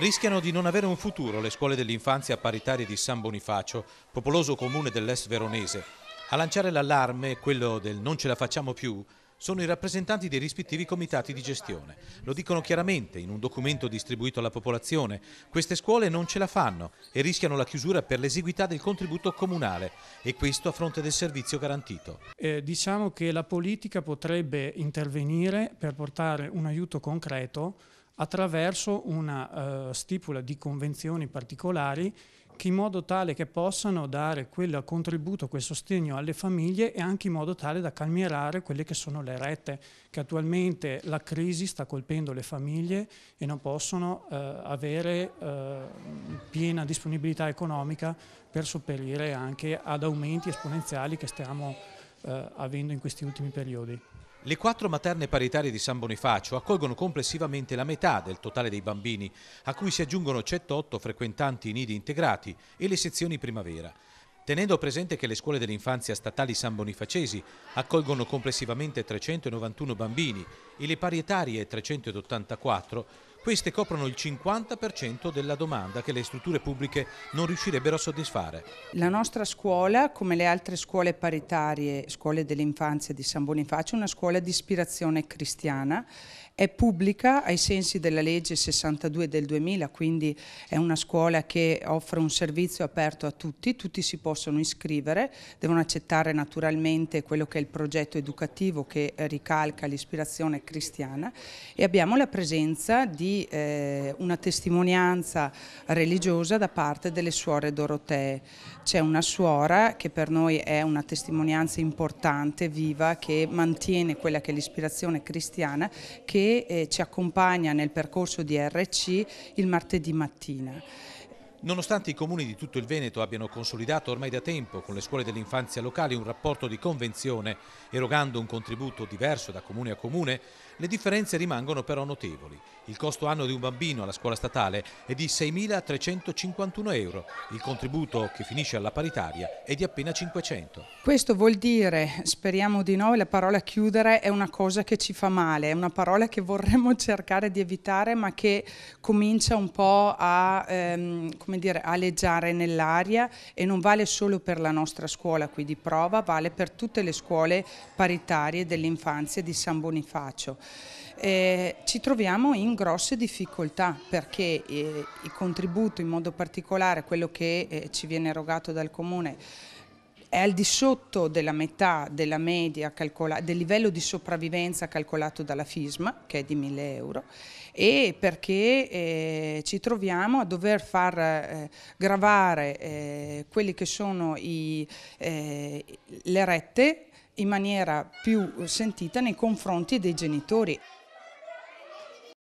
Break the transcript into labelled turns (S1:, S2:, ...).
S1: Rischiano di non avere un futuro le scuole dell'infanzia paritarie di San Bonifacio, popoloso comune dell'est veronese. A lanciare l'allarme, quello del non ce la facciamo più, sono i rappresentanti dei rispettivi comitati di gestione. Lo dicono chiaramente in un documento distribuito alla popolazione. Queste scuole non ce la fanno e rischiano la chiusura per l'esiguità del contributo
S2: comunale e questo a fronte del servizio garantito. Eh, diciamo che la politica potrebbe intervenire per portare un aiuto concreto attraverso una uh, stipula di convenzioni particolari che in modo tale che possano dare quel contributo, quel sostegno alle famiglie e anche in modo tale da calmierare quelle che sono le rette, che attualmente la crisi sta colpendo le famiglie e non possono eh, avere eh, piena disponibilità economica per sopperire anche ad aumenti esponenziali che stiamo eh, avendo in questi ultimi periodi.
S1: Le quattro materne paritarie di San Bonifacio accolgono complessivamente la metà del totale dei bambini, a cui si aggiungono 108 frequentanti i nidi integrati e le sezioni primavera. Tenendo presente che le scuole dell'infanzia statali San Bonifacesi accolgono complessivamente 391 bambini e le parietarie 384, queste coprono il 50% della domanda che le strutture pubbliche non riuscirebbero a soddisfare.
S3: La nostra scuola, come le altre scuole paritarie, scuole dell'infanzia di San Bonifacio, è una scuola di ispirazione cristiana, è pubblica ai sensi della legge 62 del 2000, quindi è una scuola che offre un servizio aperto a tutti, tutti si possono iscrivere, devono accettare naturalmente quello che è il progetto educativo che ricalca l'ispirazione cristiana e abbiamo la presenza di eh, una testimonianza religiosa da parte delle suore dorotee. C'è una suora che per noi è una testimonianza importante, viva, che mantiene quella che è l'ispirazione cristiana che eh, ci accompagna nel percorso di RC il martedì mattina.
S1: Nonostante i comuni di tutto il Veneto abbiano consolidato ormai da tempo con le scuole dell'infanzia locali un rapporto di convenzione, erogando un contributo diverso da comune a comune, le differenze rimangono però notevoli. Il costo anno di un bambino alla scuola statale è di 6.351 euro, il contributo che finisce alla paritaria è di appena 500.
S3: Questo vuol dire, speriamo di no, la parola chiudere è una cosa che ci fa male, è una parola che vorremmo cercare di evitare ma che comincia un po' a, ehm, come dire, aleggiare nell'aria e non vale solo per la nostra scuola qui di prova, vale per tutte le scuole paritarie dell'infanzia di San Bonifacio eh, ci troviamo in grosse difficoltà perché eh, il contributo, in modo particolare quello che eh, ci viene erogato dal Comune, è al di sotto della metà della media del livello di sopravvivenza calcolato dalla FISMA, che è di 1000 euro, e perché eh, ci troviamo a dover far eh, gravare eh, quelle che sono i, eh, le rette in maniera più sentita nei confronti dei genitori.